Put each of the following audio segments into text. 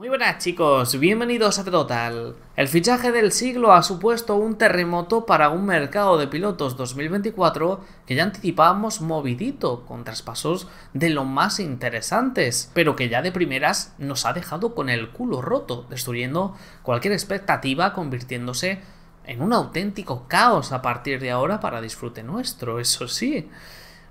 Muy buenas chicos, bienvenidos a Total. El fichaje del siglo ha supuesto un terremoto para un mercado de pilotos 2024 que ya anticipábamos movidito, con traspasos de lo más interesantes, pero que ya de primeras nos ha dejado con el culo roto, destruyendo cualquier expectativa, convirtiéndose en un auténtico caos a partir de ahora para disfrute nuestro, eso sí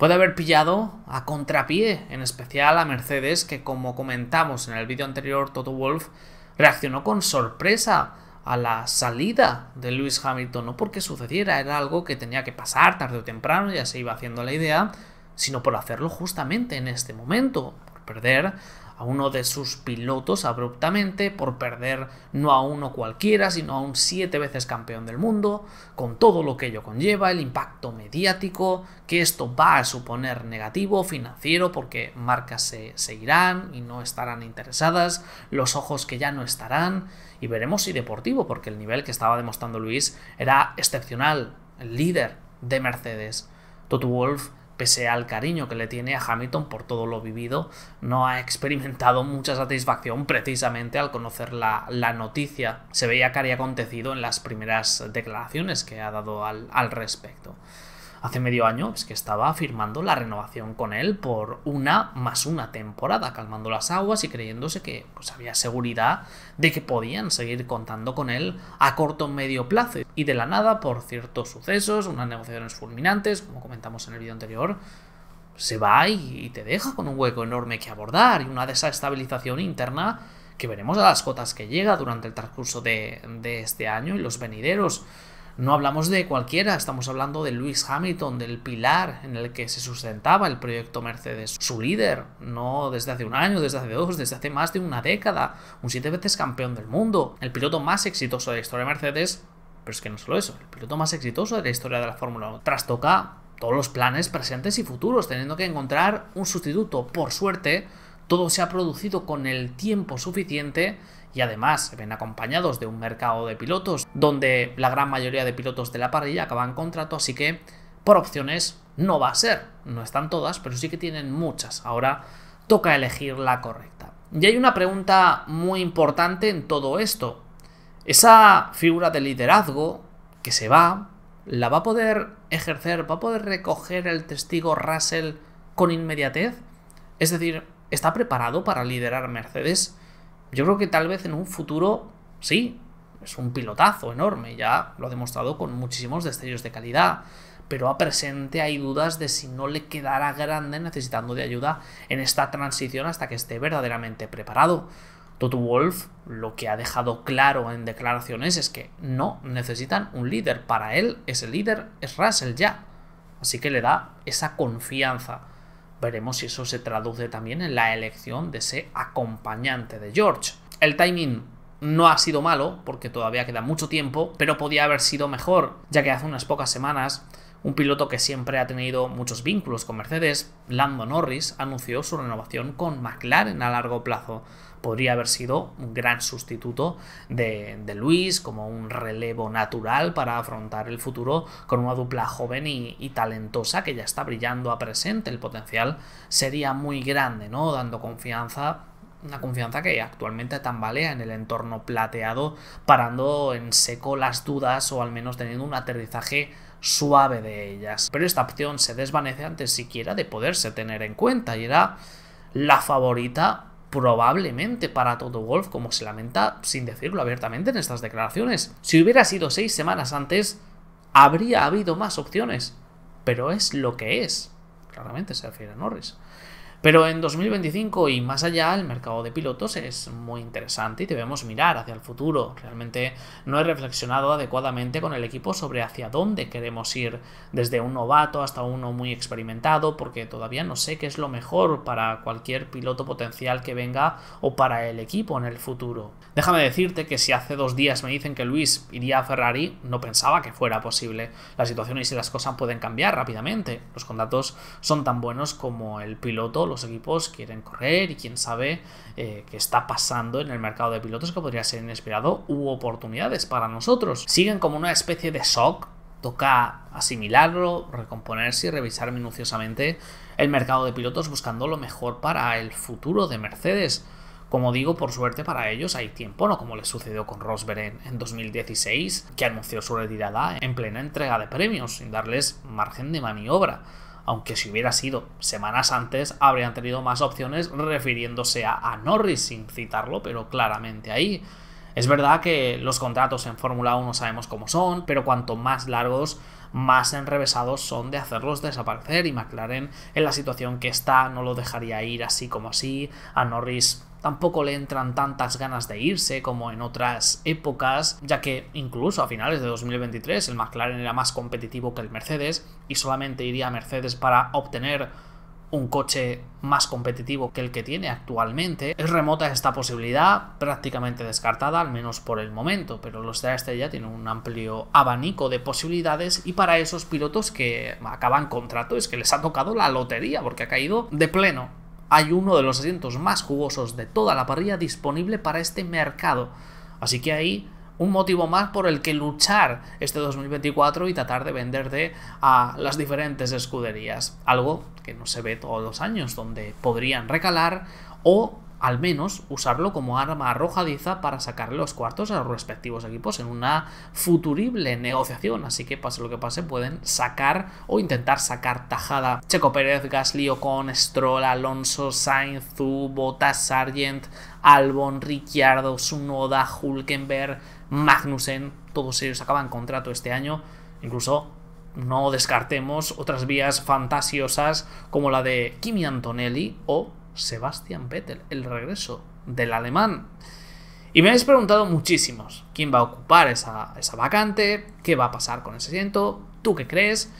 puede haber pillado a contrapié, en especial a Mercedes, que como comentamos en el vídeo anterior, Toto Wolf reaccionó con sorpresa a la salida de Lewis Hamilton, no porque sucediera, era algo que tenía que pasar tarde o temprano, ya se iba haciendo la idea, sino por hacerlo justamente en este momento, por perder a uno de sus pilotos abruptamente por perder no a uno cualquiera, sino a un siete veces campeón del mundo, con todo lo que ello conlleva, el impacto mediático que esto va a suponer negativo, financiero, porque marcas se, se irán y no estarán interesadas, los ojos que ya no estarán, y veremos si deportivo, porque el nivel que estaba demostrando Luis era excepcional, el líder de Mercedes. Toto Wolf pese al cariño que le tiene a Hamilton por todo lo vivido, no ha experimentado mucha satisfacción precisamente al conocer la, noticia. Se veía que había acontecido en las primeras declaraciones que ha dado al respecto hace medio año es que estaba firmando la renovación con él por una más una temporada, calmando las aguas y creyéndose que pues, había seguridad de que podían seguir contando con él a corto o medio plazo. Y de la nada, por ciertos sucesos, unas negociaciones fulminantes, como comentamos en el vídeo anterior, se va y te deja con un hueco enorme que abordar y una desestabilización interna que veremos a las cotas que llega durante el transcurso de este año y los venideros. No hablamos de cualquiera, estamos hablando de Lewis Hamilton, del pilar en el que se sustentaba el proyecto Mercedes, su líder, no desde hace un año, desde hace dos, desde hace más de una década, un siete veces campeón del mundo, el piloto más exitoso de la historia de Mercedes, pero es que no solo eso, el piloto más exitoso de la historia de la Fórmula 1. Trastoca todos los planes presentes y futuros, teniendo que encontrar un sustituto. Por suerte, todo se ha producido con el tiempo suficiente y además se ven acompañados de un mercado de pilotos donde la gran mayoría de pilotos de la parrilla acaban contrato, así que por opciones no va a ser. No están todas, pero sí que tienen muchas. Ahora toca elegir la correcta. Y hay una pregunta muy importante en todo esto. Esa figura de liderazgo que se va, ¿la va a poder ejercer, va a poder recoger el testigo Russell con inmediatez? Es decir, ¿está preparado para liderar Mercedes? Yo creo que tal vez en un futuro, sí, es un pilotazo enorme, ya lo ha demostrado con muchísimos destellos de calidad, pero a presente hay dudas de si no le quedará grande necesitando de ayuda en esta transición hasta que esté verdaderamente preparado. Toto Wolf lo que ha dejado claro en declaraciones es que no necesitan un líder, para él ese líder es Russell ya, así que le da esa confianza. Veremos si eso se traduce también en la elección de ese acompañante de George. El timing no ha sido malo, porque todavía queda mucho tiempo, pero podía haber sido mejor, ya que hace unas pocas semanas un piloto que siempre ha tenido muchos vínculos con Mercedes, Lando Norris, anunció su renovación con McLaren a largo plazo podría haber sido un gran sustituto de, Luis, como un relevo natural para afrontar el futuro con una dupla joven y, talentosa que ya está brillando a presente. El potencial sería muy grande, ¿no? Dando confianza. Una confianza que actualmente tambalea en el entorno plateado, parando en seco las dudas o al menos teniendo un aterrizaje suave de ellas. Pero esta opción se desvanece antes siquiera de poderse tener en cuenta y era la favorita probablemente para todo Wolf, como se lamenta sin decirlo abiertamente en estas declaraciones. Si hubiera sido seis semanas antes, habría habido más opciones, pero es lo que es. Claramente se refiere a Norris. Pero en 2025 y más allá, el mercado de pilotos es muy interesante y debemos mirar hacia el futuro. Realmente no he reflexionado adecuadamente con el equipo sobre hacia dónde queremos ir, desde un novato hasta uno muy experimentado, porque todavía no sé qué es lo mejor para cualquier piloto potencial que venga o para el equipo en el futuro. Déjame decirte que si hace dos días me dicen que Luis iría a Ferrari, no pensaba que fuera posible. Las situaciones y las cosas pueden cambiar rápidamente. Los contratos son tan buenos como el piloto los equipos quieren correr y quién sabe eh, qué está pasando en el mercado de pilotos que podría ser inesperado u oportunidades para nosotros. Siguen como una especie de shock toca asimilarlo, recomponerse y revisar minuciosamente el mercado de pilotos buscando lo mejor para el futuro de Mercedes. Como digo, por suerte para ellos hay tiempo, no como les sucedió con Rosberg en 2016, que anunció su retirada en plena entrega de premios, sin darles margen de maniobra aunque si hubiera sido semanas antes, habrían tenido más opciones refiriéndose a, Norris sin citarlo, pero claramente ahí. Es verdad que los contratos en Fórmula 1 sabemos cómo son, pero cuanto más largos, más enrevesados son de hacerlos desaparecer y McLaren en la situación que está no lo dejaría ir así como así. A Norris tampoco le entran tantas ganas de irse como en otras épocas, ya que incluso a finales de 2023 el McLaren era más competitivo que el Mercedes y solamente iría a Mercedes para obtener un coche más competitivo que el que tiene actualmente. Es remota esta posibilidad, prácticamente descartada, al menos por el momento, pero los de ya estrella tienen un amplio abanico de posibilidades y para esos pilotos que acaban contrato es que les ha tocado la lotería porque ha caído de pleno hay uno de los asientos más jugosos de toda la parrilla disponible para este mercado. Así que ahí un motivo más por el que luchar este 2024 y tratar de venderte a las diferentes escuderías. Algo que no se ve todos los años, donde podrían recalar o al menos usarlo como arma arrojadiza para sacar los cuartos a los respectivos equipos en una futurible negociación. Así que pase lo que pase, pueden sacar o intentar sacar tajada Checo Pérez, Gasly, Ocon, Stroll, Alonso, Sainz, Botas, Sargent, Albon, Ricciardo, Sunoda, Hulkenberg, Magnussen. Todos ellos acaban contrato este año. Incluso no descartemos otras vías fantasiosas como la de Kimi Antonelli o Sebastian Vettel, el regreso del alemán. Y me habéis preguntado muchísimos, ¿quién va a ocupar esa, vacante? ¿Qué va a pasar con ese asiento? ¿Tú qué crees?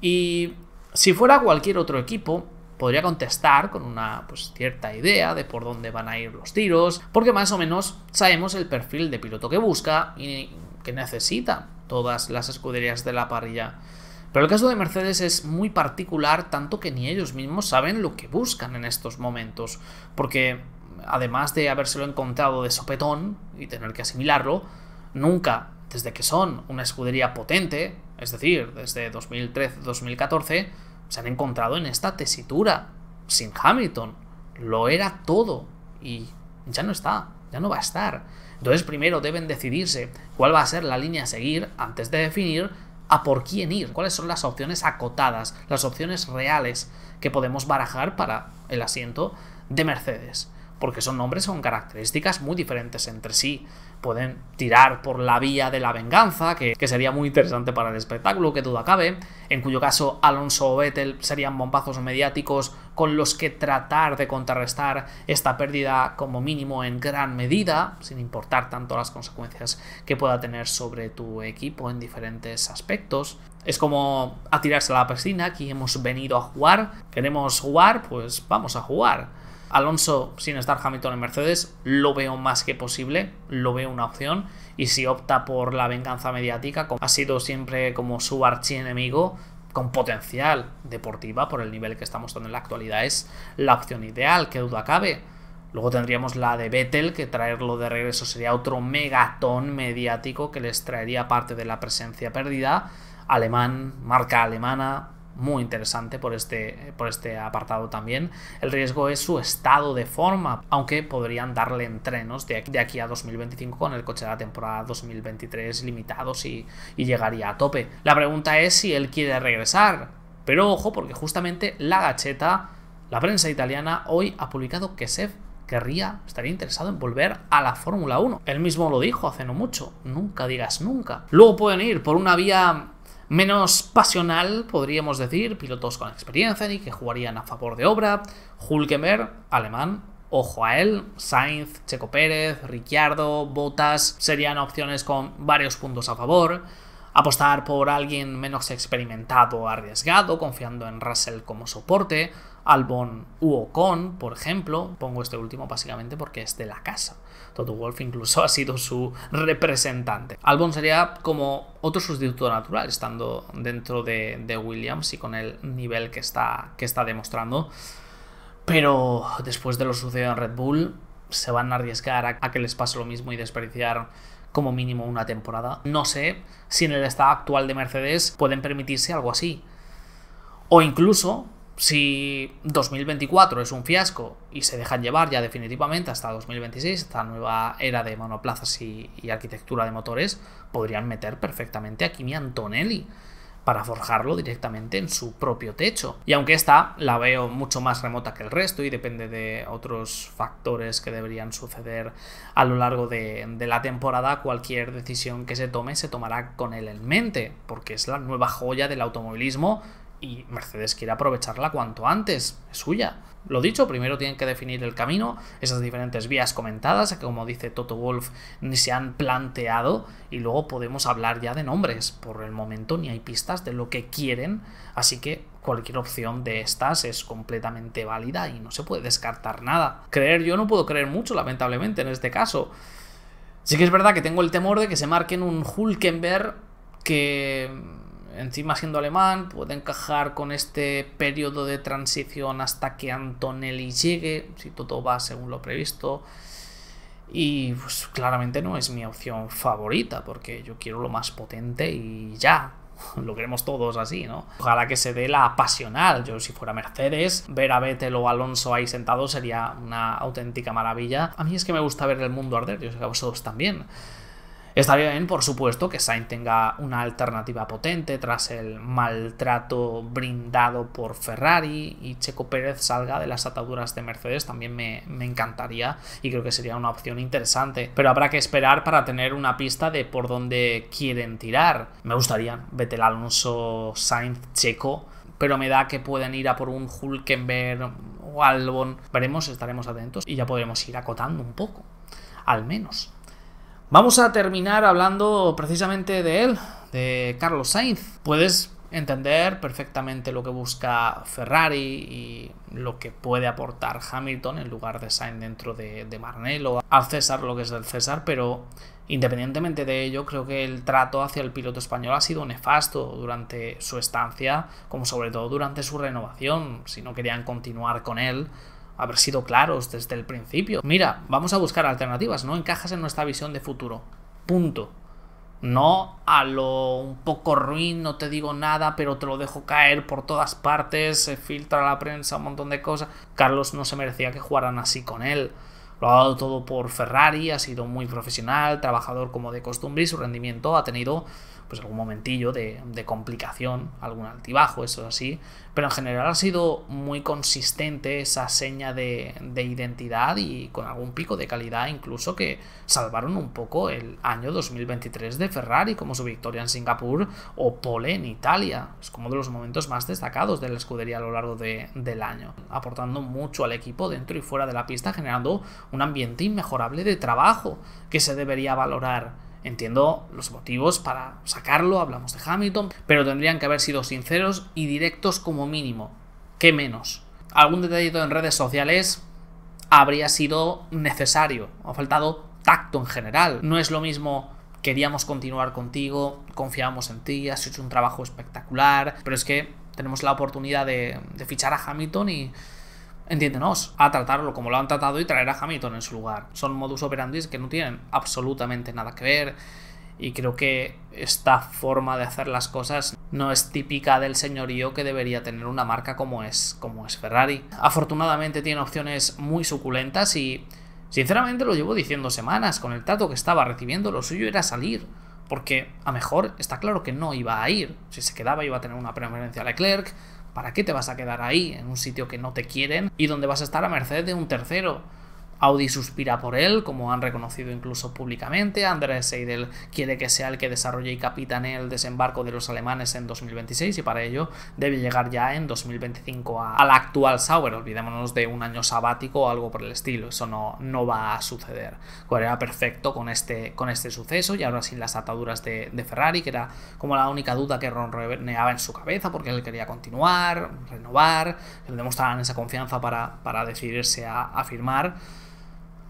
Y si fuera cualquier otro equipo, podría contestar con una pues, cierta idea de por dónde van a ir los tiros, porque más o menos sabemos el perfil de piloto que busca y que necesita todas las escuderías de la parrilla. Pero el caso de Mercedes es muy particular, tanto que ni ellos mismos saben lo que buscan en estos momentos, porque además de habérselo encontrado de sopetón y tener que asimilarlo, nunca, desde que son una escudería potente, es decir, desde 2013-2014, se han encontrado en esta tesitura, sin Hamilton. Lo era todo y ya no está, ya no va a estar. Entonces primero deben decidirse cuál va a ser la línea a seguir antes de definir a por quién ir, cuáles son las opciones acotadas, las opciones reales que podemos barajar para el asiento de Mercedes. Porque son nombres con características muy diferentes entre sí. Pueden tirar por la vía de la venganza, que, sería muy interesante para el espectáculo, que duda cabe, en cuyo caso Alonso o Vettel serían bombazos mediáticos con los que tratar de contrarrestar esta pérdida como mínimo en gran medida, sin importar tanto las consecuencias que pueda tener sobre tu equipo en diferentes aspectos. Es como a tirarse a la piscina, aquí hemos venido a jugar, queremos jugar, pues vamos a jugar. Alonso sin estar Hamilton en Mercedes, lo veo más que posible, lo veo una opción. Y si opta por la venganza mediática, como ha sido siempre como su archienemigo, con potencial deportiva por el nivel que estamos en la actualidad es la opción ideal, que duda cabe. Luego tendríamos la de Vettel, que traerlo de regreso sería otro megatón mediático que les traería parte de la presencia perdida. Alemán, marca alemana, muy interesante por este, por este apartado también. El riesgo es su estado de forma, aunque podrían darle entrenos de aquí, de aquí a 2025 con el coche de la temporada 2023 limitados y, y llegaría a tope. La pregunta es si él quiere regresar, pero ojo porque justamente la gacheta, la prensa italiana, hoy ha publicado que Sef querría, estaría interesado en volver a la Fórmula 1. Él mismo lo dijo hace no mucho, nunca digas nunca. Luego pueden ir por una vía menos pasional, podríamos decir, pilotos con experiencia y que jugarían a favor de obra, Hulkenberg, alemán, ojo a él, Sainz, Checo Pérez, Ricciardo, Botas, serían opciones con varios puntos a favor, apostar por alguien menos experimentado o arriesgado, confiando en Russell como soporte, Albon u Ocon, por ejemplo, pongo este último básicamente porque es de la casa. Toto Wolf incluso ha sido su representante. Albon sería como otro sustituto natural, estando dentro de, Williams y con el nivel que está, que está demostrando. Pero después de lo sucedido en Red Bull, se van a arriesgar a, a que les pase lo mismo y desperdiciar como mínimo una temporada. No sé si en el estado actual de Mercedes pueden permitirse algo así. O incluso si 2024 es un fiasco y se dejan llevar ya definitivamente hasta 2026, esta nueva era de monoplazas y, arquitectura de motores, podrían meter perfectamente a Kimi Antonelli para forjarlo directamente en su propio techo. Y aunque esta la veo mucho más remota que el resto y depende de otros factores que deberían suceder a lo largo de, la temporada, cualquier decisión que se tome se tomará con él en mente, porque es la nueva joya del automovilismo y Mercedes quiere aprovecharla cuanto antes, es suya. Lo dicho, primero tienen que definir el camino, esas diferentes vías comentadas, que como dice Toto Wolf, ni se han planteado, y luego podemos hablar ya de nombres. Por el momento ni hay pistas de lo que quieren, así que cualquier opción de estas es completamente válida y no se puede descartar nada. Creer yo no puedo creer mucho, lamentablemente, en este caso. Sí que es verdad que tengo el temor de que se marquen un Hulkenberg que encima siendo alemán, puede encajar con este periodo de transición hasta que Antonelli llegue, si todo va según lo previsto. Y pues claramente no es mi opción favorita, porque yo quiero lo más potente y ya. Lo queremos todos así, ¿no? Ojalá que se dé la pasional. Yo, si fuera Mercedes, ver a Vettel o Alonso ahí sentado sería una auténtica maravilla. A mí es que me gusta ver el mundo arder, yo sé que a vosotros también. Estaría bien, por supuesto, que Sainz tenga una alternativa potente tras el maltrato brindado por Ferrari y Checo Pérez salga de las ataduras de Mercedes, también me, encantaría y creo que sería una opción interesante. Pero habrá que esperar para tener una pista de por dónde quieren tirar. Me gustaría Vettel Alonso, Sainz, Checo, pero me da que pueden ir a por un Hulkenberg o Albon. Veremos, estaremos atentos y ya podremos ir acotando un poco, al menos. Vamos a terminar hablando precisamente de él, de Carlos Sainz. Puedes entender perfectamente lo que busca Ferrari y lo que puede aportar Hamilton en lugar de Sainz dentro de, de Marnello. Al César lo que es del César, pero independientemente de ello, creo que el trato hacia el piloto español ha sido nefasto durante su estancia, como sobre todo durante su renovación. Si no querían continuar con él, haber sido claros desde el principio. Mira, vamos a buscar alternativas, no encajas en nuestra visión de futuro. Punto. No a lo un poco ruin, no te digo nada, pero te lo dejo caer por todas partes, se filtra la prensa, un montón de cosas. Carlos no se merecía que jugaran así con él. Lo ha dado todo por Ferrari, ha sido muy profesional, trabajador como de costumbre y su rendimiento ha tenido pues algún momentillo de, complicación, algún altibajo, eso así, pero en general ha sido muy consistente esa seña de, identidad y con algún pico de calidad incluso que salvaron un poco el año 2023 de Ferrari, como su victoria en Singapur o pole en Italia. Es como de los momentos más destacados de la escudería a lo largo del año, aportando mucho al equipo dentro y fuera de la pista, generando un ambiente inmejorable de trabajo que se debería valorar Entiendo los motivos para sacarlo, hablamos de Hamilton, pero tendrían que haber sido sinceros y directos como mínimo. ¿Qué menos? Algún detallito en redes sociales habría sido necesario. Ha faltado tacto en general. No es lo mismo queríamos continuar contigo, confiamos en ti, has hecho un trabajo espectacular, pero es que tenemos la oportunidad de, de fichar a Hamilton y entiéndenos, a tratarlo como lo han tratado y traer a Hamilton en su lugar. Son modus operandi que no tienen absolutamente nada que ver y creo que esta forma de hacer las cosas no es típica del señorío que debería tener una marca como es, como es Ferrari. Afortunadamente tiene opciones muy suculentas y sinceramente lo llevo diciendo semanas, con el trato que estaba recibiendo lo suyo era salir. Porque a mejor está claro que no iba a ir. Si se quedaba iba a tener una preferencia a Leclerc, ¿Para qué te vas a quedar ahí, en un sitio que no te quieren y donde vas a estar a merced de un tercero? Audi suspira por él, como han reconocido incluso públicamente. Andrés Seidel quiere que sea el que desarrolle y capitane el desembarco de los alemanes en 2026 y para ello debe llegar ya en 2025 a, la actual Sauer Olvidémonos de un año sabático o algo por el estilo. Eso no, no va a suceder. era perfecto con este, con este suceso y ahora sin las ataduras de, Ferrari, que era como la única duda que Ron neaba en su cabeza porque él quería continuar, renovar, le demostraban esa confianza para, para decidirse a, a firmar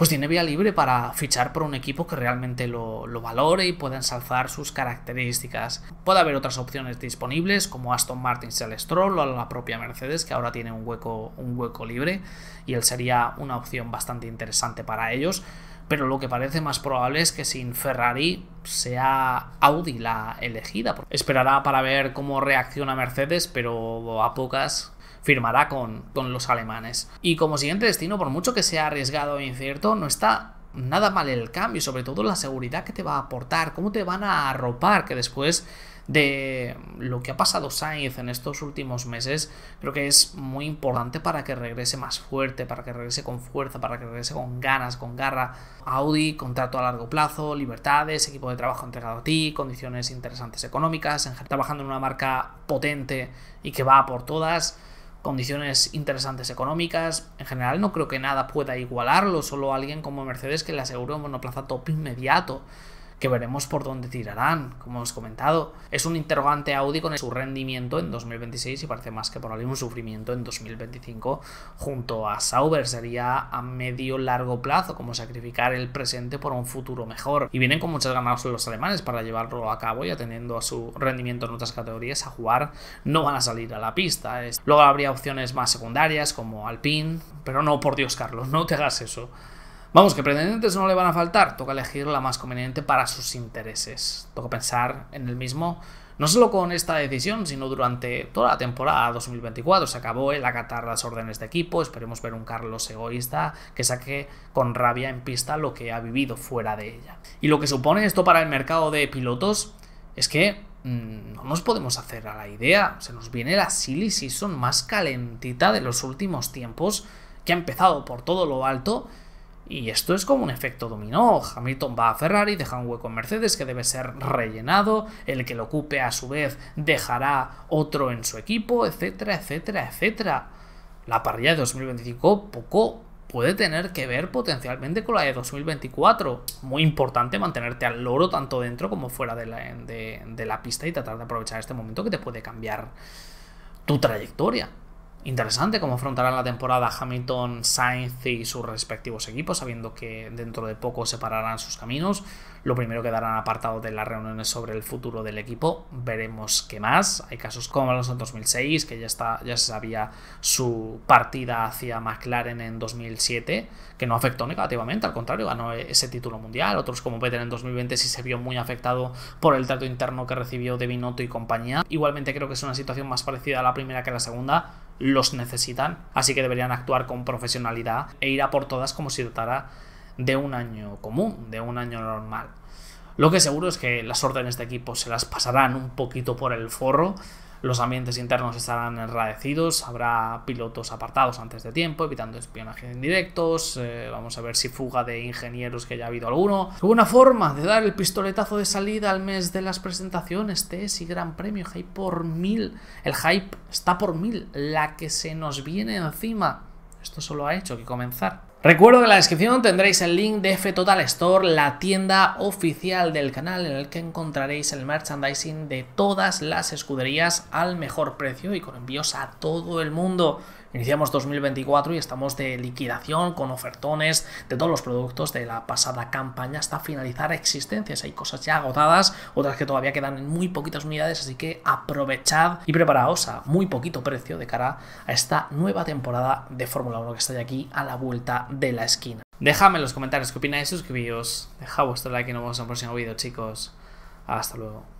pues tiene vía libre para fichar por un equipo que realmente lo, valore y pueda ensalzar sus características. Puede haber otras opciones disponibles como Aston Martin Celestrol o la propia Mercedes que ahora tiene un hueco, un hueco libre y él sería una opción bastante interesante para ellos. Pero lo que parece más probable es que sin Ferrari sea Audi la elegida. Esperará para ver cómo reacciona Mercedes, pero a pocas firmará con, con los alemanes. Y como siguiente destino, por mucho que sea arriesgado e incierto, no está nada mal el cambio, sobre todo la seguridad que te va a aportar, cómo te van a arropar, que después de lo que ha pasado Sainz en estos últimos meses, creo que es muy importante para que regrese más fuerte, para que regrese con fuerza, para que regrese con ganas, con garra. Audi, contrato a largo plazo, libertades, equipo de trabajo entregado a ti, condiciones interesantes económicas, trabajando en una marca potente y que va por todas condiciones interesantes económicas. En general no creo que nada pueda igualarlo, solo alguien como Mercedes que le asegure un monoplaza top inmediato que veremos por dónde tirarán, como he comentado. Es un interrogante Audi con su rendimiento en 2026 y parece más que probable un sufrimiento en 2025 junto a Sauber. Sería a medio largo plazo, como sacrificar el presente por un futuro mejor. Y vienen con muchas ganas los alemanes para llevarlo a cabo y atendiendo a su rendimiento en otras categorías a jugar, no van a salir a la pista. Luego habría opciones más secundarias como Alpine, pero no, por Dios Carlos, no te hagas eso. Vamos, que pretendientes no le van a faltar, toca elegir la más conveniente para sus intereses. Toca pensar en el mismo, no solo con esta decisión, sino durante toda la temporada 2024. Se acabó el acatar las órdenes de equipo, esperemos ver un Carlos egoísta que saque con rabia en pista lo que ha vivido fuera de ella. Y lo que supone esto para el mercado de pilotos es que mm, no nos podemos hacer a la idea. Se nos viene la silly son más calentita de los últimos tiempos, que ha empezado por todo lo alto y esto es como un efecto dominó. Hamilton va a Ferrari, deja un hueco en Mercedes que debe ser rellenado, el que lo ocupe a su vez dejará otro en su equipo, etcétera, etcétera, etcétera. La parrilla de 2025 poco puede tener que ver potencialmente con la de 2024. Muy importante mantenerte al loro tanto dentro como fuera de la, de la pista y tratar de aprovechar este momento que te puede cambiar tu trayectoria interesante cómo afrontarán la temporada Hamilton, Sainz y sus respectivos equipos, sabiendo que dentro de poco separarán sus caminos. Lo primero quedarán apartado de las reuniones sobre el futuro del equipo. Veremos qué más. Hay casos como los en 2006, que ya, está, ya se sabía su partida hacia McLaren en 2007, que no afectó negativamente, al contrario, ganó ese título mundial. Otros como Vettel en 2020 sí se vio muy afectado por el trato interno que recibió de Binotto y compañía. Igualmente creo que es una situación más parecida a la primera que a la segunda los necesitan, así que deberían actuar con profesionalidad e ir a por todas como si tratara de un año común, de un año normal. Lo que seguro es que las órdenes de equipo se las pasarán un poquito por el forro, los ambientes internos estarán enradecidos, habrá pilotos apartados antes de tiempo, evitando espionaje indirectos, eh, vamos a ver si fuga de ingenieros que haya habido alguno. Una forma de dar el pistoletazo de salida al mes de las presentaciones, TES y Gran Premio, hype por mil, el hype está por mil, la que se nos viene encima. Esto solo ha hecho que comenzar. Recuerdo que en la descripción tendréis el link de F Total Store, la tienda oficial del canal en el que encontraréis el merchandising de todas las escuderías al mejor precio y con envíos a todo el mundo. Iniciamos 2024 y estamos de liquidación con ofertones de todos los productos de la pasada campaña hasta finalizar existencias. Hay cosas ya agotadas, otras que todavía quedan en muy poquitas unidades, así que aprovechad y preparaos a muy poquito precio de cara a esta nueva temporada de Fórmula 1 que está ya aquí a la vuelta de la esquina. Dejadme en los comentarios qué opináis, suscribíos, dejad vuestro like y nos vemos en el próximo vídeo, chicos. Hasta luego.